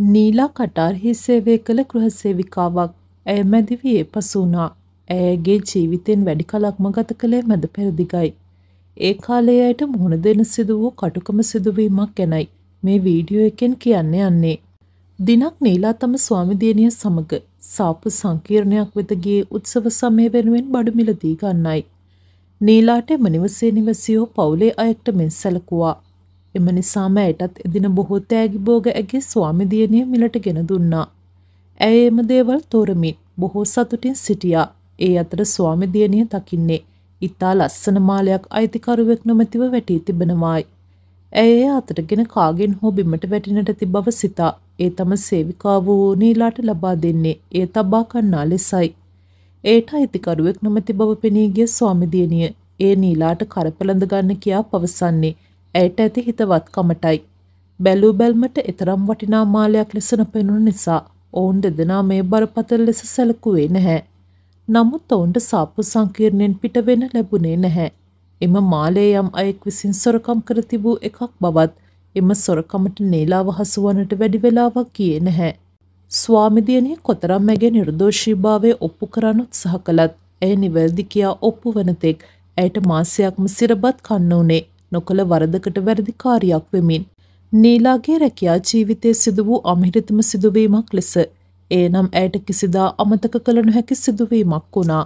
නීලා Qatar හිසේවය කළ ගෘහසේවිකාවක් ඇය මැදිවයේ පසුනා ඇයගේ ජීවිතෙන් වැඩි කලක්ම ගත කළේ මැද පෙරදිගයි. ඒ කාලයට මුහුණ දෙන සිදු වූ කටුකම සිදුවීමක් ගැනයි මේ වීඩියෝ එකෙන් කියන්න යන්නේ. දිනක් නීලා තම ස්වාමිදියණිය සමග සාප්පු සංකීර්ණයක් වෙත ගියේ උත්සව සමය වෙනුවෙන් බඩු මිලදී ගන්නයි. නීලාට එම නිවසේ නිවසියෝ පවුලේ අයෙක්ට මෙන් සැලකුවා. එම නිසාම ඇයටත් එදින බොහෝ තෑගිබෝග ඇගේ ස්වාමිදියණිය මිලට ගෙන දුන්නා. ඇය එම දේවල් තෝරමින් බොහෝ සතුටින් සිටියා. ඒ අතර ස්වාමිදියණිය තකින්නේ ඉතා ලස්සන මාලයක් අයිතිකරුවෙක් නොමැතිව වැටී තිබෙනවායි. ඇය අතරගෙන කාගෙන් හෝ බිමට වැටිනට තිබව සිතා ඒ තම සේවිකාව වූ නීලාට ලබා දෙන්නේ ඒ තබා කන්නා ලෙසයි. ඒට අයිතිකරුවෙක් නොමැති බව පෙනීගිය ස්වාමිදියණිය ඒ නීලාට කරපලඳ ගන්න කියා පවසන්නේ ඇයට ඇති හිතවත්කමටයි. බැලූ බැල්මට එතරම් වටිනා මාලයක් ලෙස නොපෙනුන නිසා ඔවුන් දෙදෙනා මේ බරපතල ලෙස සැලකුවේ නැහැ. නමුත් ඔවුන්ට සාප්පු සංකීර්ණයෙන් පිට වෙන ලැබුණේ නැහැ. එම මාලේ යම් අයෙක් විසින් සොරකම් කර තිබූ එකක් බවත් එම සොරකමට නේලාව හසුවනට වැඩි වෙලාවක් ගියේ නැහැ. ස්වාමිදියණිය කොතරම් ඇගේ නිර්දෝෂීභාවය ඔප්පු කරන්න උත්සාහ කළත් ඇය නිවැරදි කියා ඔප්පු වන තෙක් ඇයට මාසයක්ම සිරබත් කන්න උනේ. නොකළ වරදකට වැරදිකාරයක් වෙමින් නීලාගේ රැකියා ජීවිතය සිදු වූ අමිහිරිතම සිදුවීමක් ලෙස එනම් ඇයට කිසිදා අමතක කළ නොහැකි සිදුවීමක් වුණා